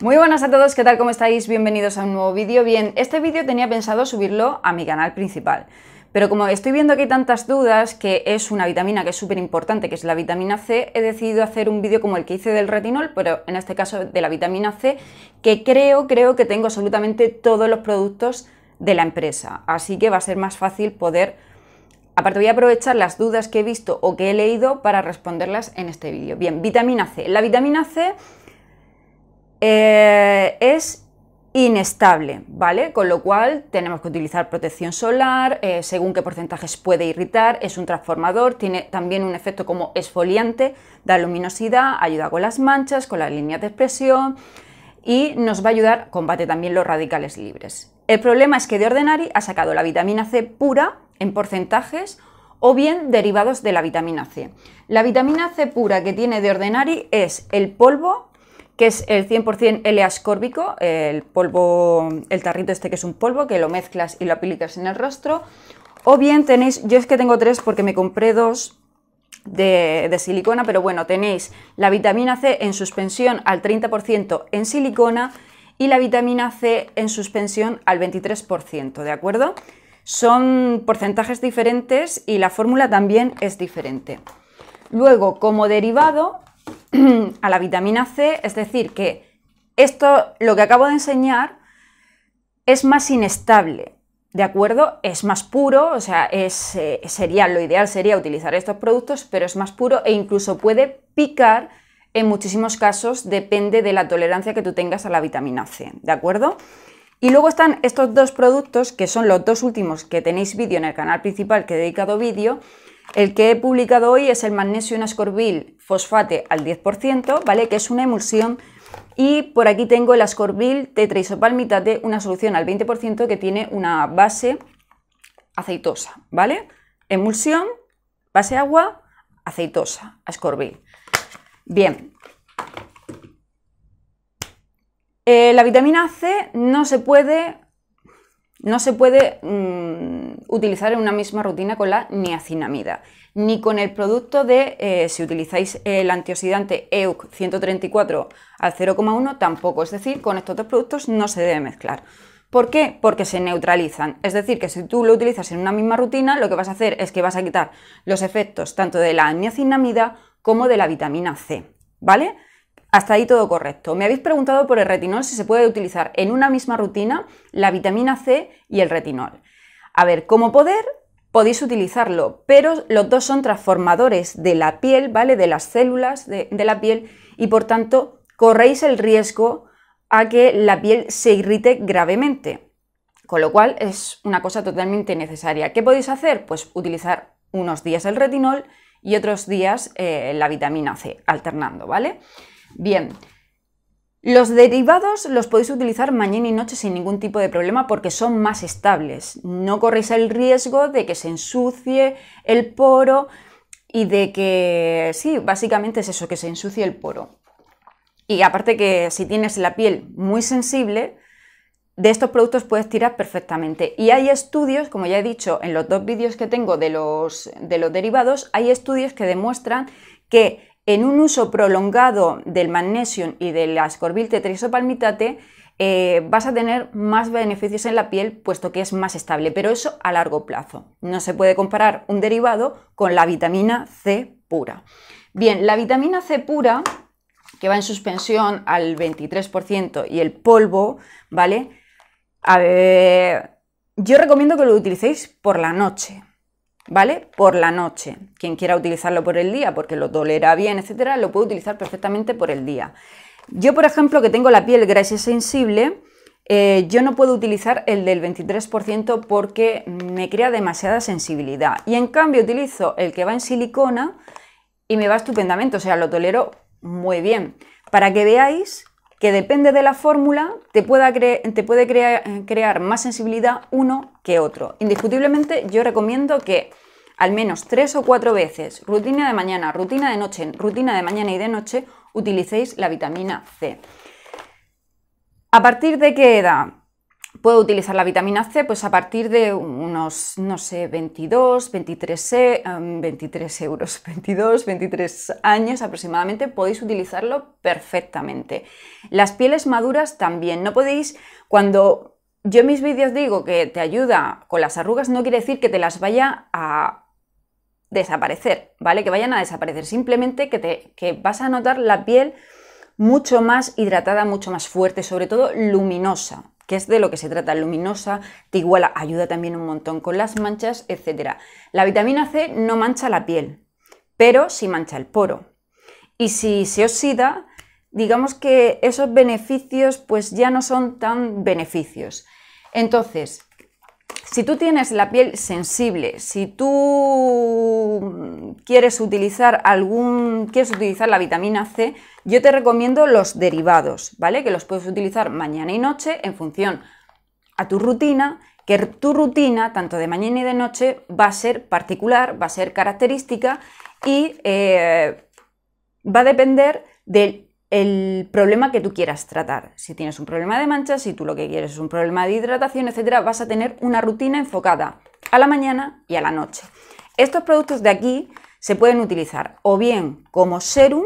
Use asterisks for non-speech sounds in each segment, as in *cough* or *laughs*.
Muy buenas a todos, ¿qué tal? ¿Cómo estáis? Bienvenidos a un nuevo vídeo. Bien, este vídeo tenía pensado subirlo a mi canal principal, pero como estoy viendo que hay tantas dudas, que es una vitamina que es súper importante, que es la vitamina C, he decidido hacer un vídeo como el que hice del retinol, pero en este caso de la vitamina C, que creo, creo que tengo absolutamente todos los productos de la empresa, así que va a ser más fácil poder Aparte voy a aprovechar las dudas que he visto o que he leído para responderlas en este vídeo. Bien, vitamina C. La vitamina C eh, es inestable, ¿vale? Con lo cual tenemos que utilizar protección solar, eh, según qué porcentajes puede irritar, es un transformador, tiene también un efecto como esfoliante, da luminosidad, ayuda con las manchas, con las líneas de expresión y nos va a ayudar, combate también los radicales libres. El problema es que de Ordenari ha sacado la vitamina C pura en porcentajes o bien derivados de la vitamina C. La vitamina C pura que tiene de Ordenari es el polvo que es el 100% L-ascórbico, el polvo, el tarrito este que es un polvo, que lo mezclas y lo aplicas en el rostro. O bien tenéis, yo es que tengo tres porque me compré dos de, de, silicona, pero bueno, tenéis la vitamina C en suspensión al 30% en silicona y la vitamina C en suspensión al 23%, ¿de acuerdo? Son porcentajes diferentes y la fórmula también es diferente. Luego, como derivado, *clears throat* a la vitamina C, es decir, que esto, lo que acabo de enseñar, es más inestable, ¿de acuerdo? Es más puro, o sea, es, eh, sería, lo ideal sería utilizar estos productos, pero es más puro e incluso puede picar en muchísimos casos, depende de la tolerancia que tú tengas a la vitamina C, ¿de acuerdo? Y luego están estos dos productos, que son los dos últimos que tenéis vídeo en el canal principal que he dedicado vídeo. El que he publicado hoy es el magnesio ascorbil fosfate al 10%, ¿vale? Que es una emulsión. Y por aquí tengo el ascorbil tetraisopalmitate, una solución al 20% que tiene una base aceitosa, ¿vale? Emulsión, base agua, aceitosa, ascorbil. Bien. Eh, la vitamina C no se puede no se puede mm, utilizar en una misma rutina con la niacinamida, ni con el producto de, eh, si utilizáis el antioxidante EUC 134 al 0,1, tampoco. Es decir, con estos dos productos no se debe mezclar. ¿Por qué? Porque se neutralizan. Es decir, que si tú lo utilizas en una misma rutina, lo que vas a hacer es que vas a quitar los efectos tanto de la niacinamida como de la vitamina C. ¿Vale? Hasta ahí todo correcto. Me habéis preguntado por el retinol si se puede utilizar en una misma rutina la vitamina C y el retinol. A ver, como poder podéis utilizarlo, pero los dos son transformadores de la piel, ¿vale? De las células de, la piel y por tanto corréis el riesgo a que la piel se irrite gravemente. Con lo cual es una cosa totalmente necesaria. ¿Qué podéis hacer? Pues utilizar unos días el retinol y otros días eh, la vitamina C, alternando, ¿vale? Bien. Los derivados los podéis utilizar mañana y noche sin ningún tipo de problema porque son más estables. No corréis el riesgo de que se ensucie el poro y de que, sí, básicamente es eso, que se ensucie el poro. Y aparte que si tienes la piel muy sensible, de estos productos puedes tirar perfectamente. Y hay estudios, como ya he dicho en los dos vídeos que tengo de los, de los derivados, hay estudios que demuestran que en un uso prolongado del magnesio y del ascorbil tetrisopalmitate, eh, vas a tener más beneficios en la piel puesto que es más estable, pero eso a largo plazo. No se puede comparar un derivado con la vitamina C pura. Bien, la vitamina C pura, que va en suspensión al 23% y el polvo, ¿vale? yo recomiendo que lo utilicéis por la noche, ¿vale? Por la noche. Quien quiera utilizarlo por el día, porque lo tolera bien, etcétera, lo puede utilizar perfectamente por el día. Yo, por ejemplo, que tengo la piel grasa y sensible, eh, yo no puedo utilizar el del 23% porque me crea demasiada sensibilidad. Y en cambio utilizo el que va en silicona y me va estupendamente, o sea, lo tolero muy bien. Para que veáis que depende de la fórmula, te, te puede crear más sensibilidad uno que otro. Indiscutiblemente, yo recomiendo que al menos tres o cuatro veces, rutina de mañana, rutina de noche, rutina de mañana y de noche, utilicéis la vitamina C. ¿A partir de qué edad? Puedo utilizar la vitamina C pues a partir de unos, no sé, 22, 23, 23 euros, 22, *laughs* 23 años aproximadamente, podéis utilizarlo perfectamente. Las pieles maduras también, no podéis, cuando yo en mis vídeos digo que te ayuda con las arrugas, no quiere decir que te las vaya a desaparecer, ¿vale? Que vayan a desaparecer, simplemente que, te, que vas a notar la piel mucho más hidratada, mucho más fuerte, sobre todo luminosa, que es de lo que se trata, luminosa, te iguala, ayuda también un montón con las manchas, etc. La vitamina C no mancha la piel, pero sí mancha el poro. Y si se oxida, digamos que esos beneficios pues ya no son tan beneficios. Entonces, si tú tienes la piel sensible, si tú quieres utilizar algún quieres utilizar la vitamina C, yo te recomiendo los derivados, ¿vale? Que los puedes utilizar mañana y noche en función a tu rutina, que tu rutina, tanto de mañana y de noche, va a ser particular, va a ser característica y eh, va a depender del el problema que tú quieras tratar. Si tienes un problema de manchas, si tú lo que quieres es un problema de hidratación, etcétera, vas a tener una rutina enfocada a la mañana y a la noche. Estos productos de aquí se pueden utilizar o bien como serum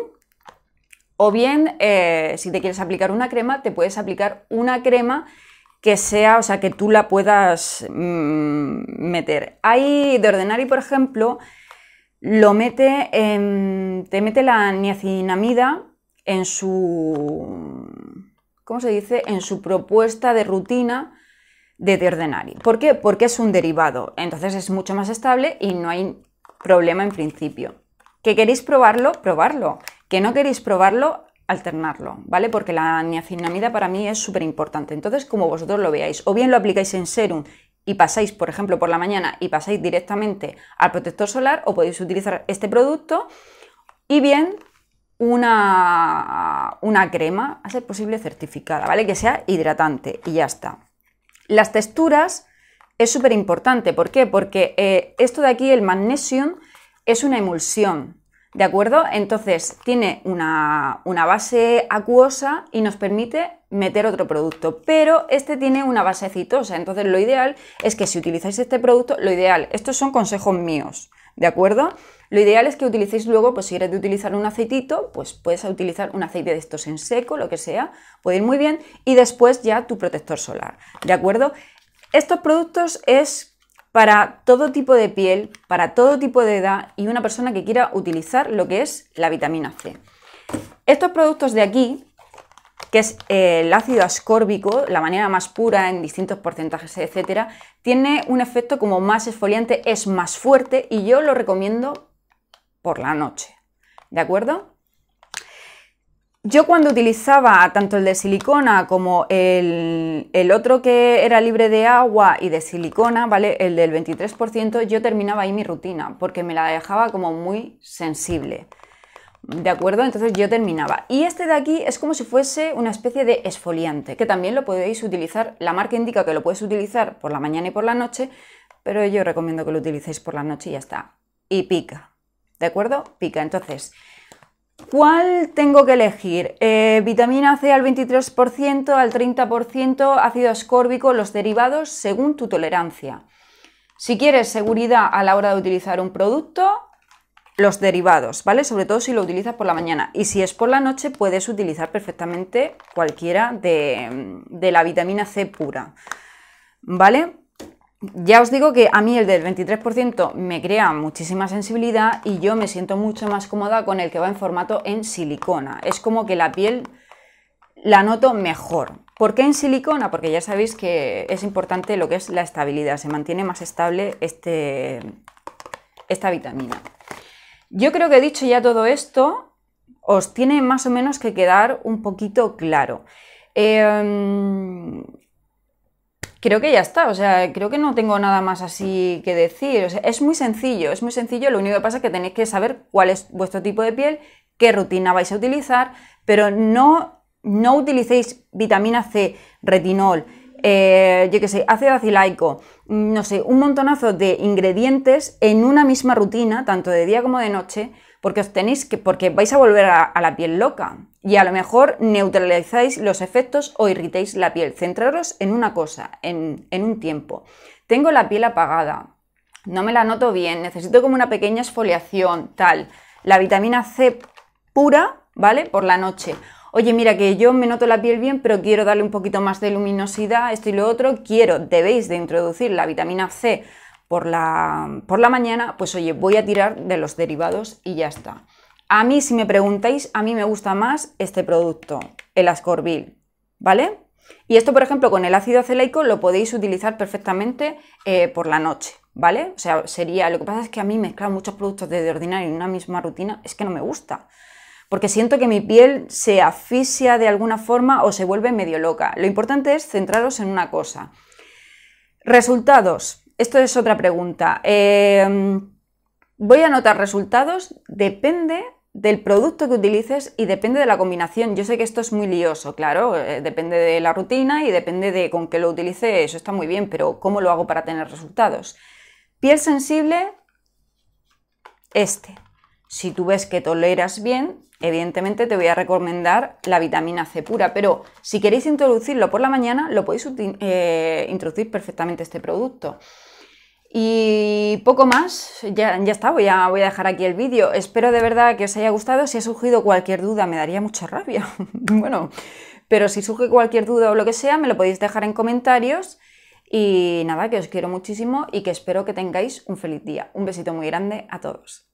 o bien eh, si te quieres aplicar una crema, te puedes aplicar una crema que sea, o sea, que tú la puedas mm, meter. ahí de Ordenari, por ejemplo, lo mete, en, te mete la niacinamida en su, ¿cómo se dice?, en su propuesta de rutina de The ¿Por qué? Porque es un derivado, entonces es mucho más estable y no hay problema en principio. ¿Que queréis probarlo? Probarlo. ¿Que no queréis probarlo? alternarlo, ¿vale? Porque la niacinamida para mí es súper importante. Entonces, como vosotros lo veáis, o bien lo aplicáis en serum y pasáis, por ejemplo, por la mañana y pasáis directamente al protector solar, o podéis utilizar este producto, y bien una, crema, a ser posible certificada, ¿vale? Que sea hidratante y ya está. Las texturas es súper importante, ¿por qué? Porque eh, esto de aquí, el magnesium, es una emulsión, ¿de acuerdo? Entonces tiene una, base acuosa y nos permite meter otro producto, pero este tiene una base citosa entonces lo ideal es que si utilizáis este producto, lo ideal, estos son consejos míos, ¿de acuerdo? Lo ideal es que utilicéis luego, pues si queréis utilizar un aceitito, pues puedes utilizar un aceite de estos en seco, lo que sea, puede ir muy bien, y después ya tu protector solar, ¿de acuerdo? Estos productos es para todo tipo de piel, para todo tipo de edad y una persona que quiera utilizar lo que es la vitamina C. Estos productos de aquí, que es el ácido ascórbico, la manera más pura en distintos porcentajes, etcétera, tiene un efecto como más exfoliante, es más fuerte y yo lo recomiendo por la noche. ¿De acuerdo? Yo cuando utilizaba tanto el de silicona como el, el, otro que era libre de agua y de silicona, ¿vale? El del 23%, yo terminaba ahí mi rutina porque me la dejaba como muy sensible. ¿De acuerdo? Entonces yo terminaba. Y este de aquí es como si fuese una especie de esfoliante, que también lo podéis utilizar, la marca indica que lo puedes utilizar por la mañana y por la noche, pero yo recomiendo que lo utilicéis por la noche y ya está. Y pica, ¿De acuerdo? Pica. Entonces, ¿Cuál tengo que elegir? Eh, vitamina C al 23%, al 30%, ácido ascórbico, los derivados según tu tolerancia. Si quieres seguridad a la hora de utilizar un producto, los derivados, ¿vale? Sobre todo si lo utilizas por la mañana. Y si es por la noche, puedes utilizar perfectamente cualquiera de, de la vitamina C pura, ¿vale? ya os digo que a mí el del 23% me crea muchísima sensibilidad y yo me siento mucho más cómoda con el que va en formato en silicona. Es como que la piel la noto mejor. ¿Por qué en silicona? Porque ya sabéis que es importante lo que es la estabilidad, se mantiene más estable este, esta vitamina. Yo creo que dicho ya todo esto, os tiene más o menos que quedar un poquito claro. Em, creo que ya está, o sea, creo que no tengo nada más así que decir. O sea, es muy sencillo, es muy sencillo, lo único que pasa es que tenéis que saber cuál es vuestro tipo de piel, qué rutina vais a utilizar, pero no, no utilicéis vitamina C, retinol, eh, yo qué sé, ácido acilaico, mm, no sé, un montonazo de ingredientes en una misma rutina, tanto de día como de noche, porque os tenéis que, porque vais a volver a, la piel loca y a lo mejor neutralizáis los efectos o irritéis la piel. Centraros en una cosa, en, un tiempo. Tengo la piel apagada, no me la noto bien, necesito como una pequeña exfoliación, tal. La vitamina C pura, ¿vale? Por la noche oye, mira que yo me noto la piel bien, pero quiero darle un poquito más de luminosidad, esto y lo otro, quiero, debéis de introducir la vitamina C por la, por la mañana, pues oye, voy a tirar de los derivados y ya está. A mí, si me preguntáis, a mí me gusta más este producto, el ascorbil, ¿vale? Y esto, por ejemplo, con el ácido acelaico lo podéis utilizar perfectamente eh, por la noche, ¿vale? O sea, sería, lo que pasa es que a mí mezclar muchos productos de, de ordinario en una misma rutina es que no me gusta, porque siento que mi piel se asfixia de alguna forma o se vuelve medio loca. Lo importante es centraros en una cosa. Resultados, esto es otra pregunta. Em, voy a notar resultados, depende del producto que utilices y depende de la combinación. Yo sé que esto es muy lioso, claro, eh, depende de la rutina y depende de con qué lo utilice, eso está muy bien, pero ¿cómo lo hago para tener resultados? Piel sensible, este. Si tú ves que toleras bien, evidentemente te voy a recomendar la vitamina C pura, pero si queréis introducirlo por la mañana, lo podéis eh, introducir perfectamente este producto. Y poco más, ya, ya está, voy a dejar aquí el vídeo. Espero de verdad que os haya gustado. Si ha surgido cualquier duda, me daría mucha rabia. *laughs* bueno, pero si surge cualquier duda o lo que sea, me lo podéis dejar en comentarios. Y nada, que os quiero muchísimo y que espero que tengáis un feliz día. Un besito muy grande a todos.